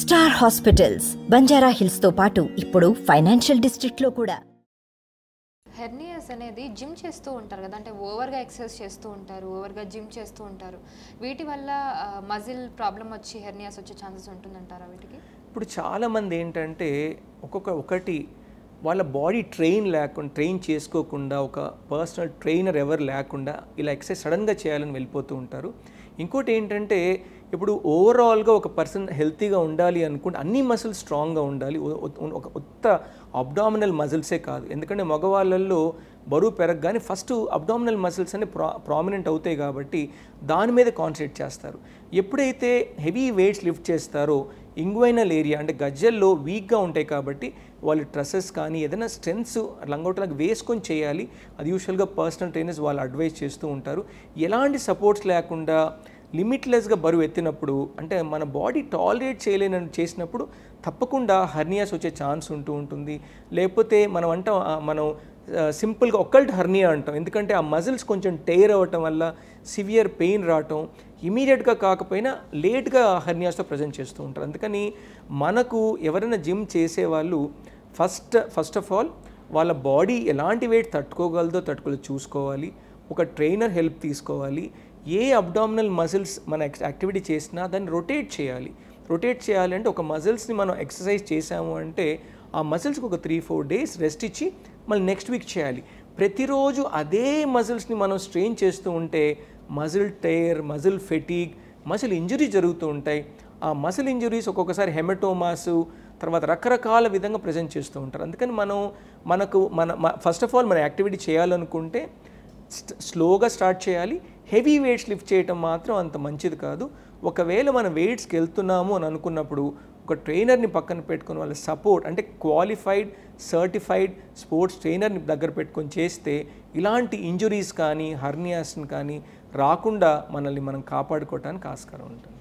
star hospitals Banjara హిల్స్తో పాటు ఇప్పుడు financial డిస్ట్రిక్ట్లో కూడా హెర్నియస్ అనేది జిమ్ చేస్తూ ఉంటారు కదా అంటే ఓవర్గా ఎక్సర్సైజ్ చేస్తూ ఉంటారు ఓవర్గా జిమ్ చేస్తూ ఉంటారు వీటి వల్ల మజిల్ ప్రాబ్లం వచ్చి హెర్నియాస్ వచ్చే ఛాన్సెస్ ఉంటుందంటారా వీటికి ఇప్పుడు చాలామంది ఏంటంటే ఒక్కొక్క ఒకటి వాళ్ళ బాడీ ట్రైన్ లేకుండా ట్రైన్ చేసుకోకుండా ఒక పర్సనల్ ట్రైనర్ ఎవరు లేకుండా ఇలా ఎక్సర్సైజ్ సడన్గా చేయాలని వెళ్ళిపోతూ ఉంటారు ఇంకోటి ఏంటంటే ఇప్పుడు ఓవరాల్గా ఒక పర్సన్ హెల్తీగా ఉండాలి అనుకుంటే అన్ని మసిల్స్ స్ట్రాంగ్గా ఉండాలి ఒక కొత్త అబ్డామినల్ మజిల్సే కాదు ఎందుకంటే మగవాళ్ళల్లో బరువు పెరగగానే ఫస్ట్ అబ్డామినల్ మసిల్స్ అనే ప్రా ప్రామినెంట్ అవుతాయి కాబట్టి దాని మీద కాన్సన్ట్రేట్ చేస్తారు ఎప్పుడైతే హెవీ వెయిట్స్ లిఫ్ట్ చేస్తారో ఇంగ్వైనల్ ఏరియా అంటే గజ్జల్లో వీక్గా ఉంటాయి కాబట్టి వాళ్ళు ట్రెస్సెస్ కానీ ఏదైనా స్ట్రెంగ్స్ లంగౌట్లకు వేసుకొని చేయాలి అది యూజువల్గా పర్సనల్ ట్రైనర్స్ వాళ్ళు అడ్వైస్ చేస్తూ ఉంటారు ఎలాంటి సపోర్ట్స్ లేకుండా లిమిట్లెస్గా బరువు ఎత్తినప్పుడు అంటే మన బాడీ టాలరేట్ చేయలేని చేసినప్పుడు తప్పకుండా హర్నియాస్ వచ్చే ఛాన్స్ ఉంటూ ఉంటుంది లేకపోతే మనం అంట మనం సింపుల్గా ఒక్కల్ట్ హర్నియా అంటాం ఎందుకంటే ఆ మజిల్స్ కొంచెం టైర్ అవ్వటం వల్ల సివియర్ పెయిన్ రావటం ఇమీడియట్గా కాకపోయినా లేట్గా హర్నియాస్తో ప్రజెంట్ చేస్తూ ఉంటారు అందుకని మనకు ఎవరైనా జిమ్ చేసేవాళ్ళు ఫస్ట్ ఫస్ట్ ఆఫ్ ఆల్ వాళ్ళ బాడీ ఎలాంటి వెయిట్ తట్టుకోగలదో తట్టుకోలేదు చూసుకోవాలి ఒక ట్రైనర్ హెల్ప్ తీసుకోవాలి ఏ అబ్డామినల్ మజిల్స్ మన యాక్టివిటీ చేసినా దాన్ని రొటేట్ చేయాలి రొటేట్ చేయాలంటే ఒక మజిల్స్ని మనం ఎక్సర్సైజ్ చేసాము అంటే ఆ మజిల్స్కి ఒక త్రీ ఫోర్ డేస్ రెస్ట్ ఇచ్చి మళ్ళీ నెక్స్ట్ వీక్ చేయాలి ప్రతిరోజు అదే మజిల్స్ని మనం స్ట్రెయిన్ చేస్తూ ఉంటే muscle tear muscle fatigue muscle injury జరుగుతూ ఉంటాయి ఆ మసిల్ ఇంజరీస్ ఒక్కొక్కసారి హెమటోమాస్ తర్వాత రకరకాల విధంగా ప్రజెంట్ చేస్తూ ఉంటారు అందుకని మనం మనకు మన ఫస్ట్ ఆఫ్ ఆల్ మన యాక్టివిటీ చేయాలనుకుంటే స్లోగా స్టార్ట్ చేయాలి హెవీ వెయిట్స్ లిఫ్ట్ చేయటం మాత్రం అంత మంచిది కాదు ఒకవేళ మనం వెయిట్స్కి వెళ్తున్నాము అని అనుకున్నప్పుడు ఒక ట్రైనర్ని పక్కన పెట్టుకుని వాళ్ళ సపోర్ట్ అంటే క్వాలిఫైడ్ సర్టిఫైడ్ స్పోర్ట్స్ ట్రైనర్ని దగ్గర పెట్టుకొని చేస్తే ఇలాంటి ఇంజురీస్ కానీ హర్నియాస్ని కానీ రాకుండా మనల్ని మనం కాపాడుకోవటానికి ఆస్కారం ఉంటుంది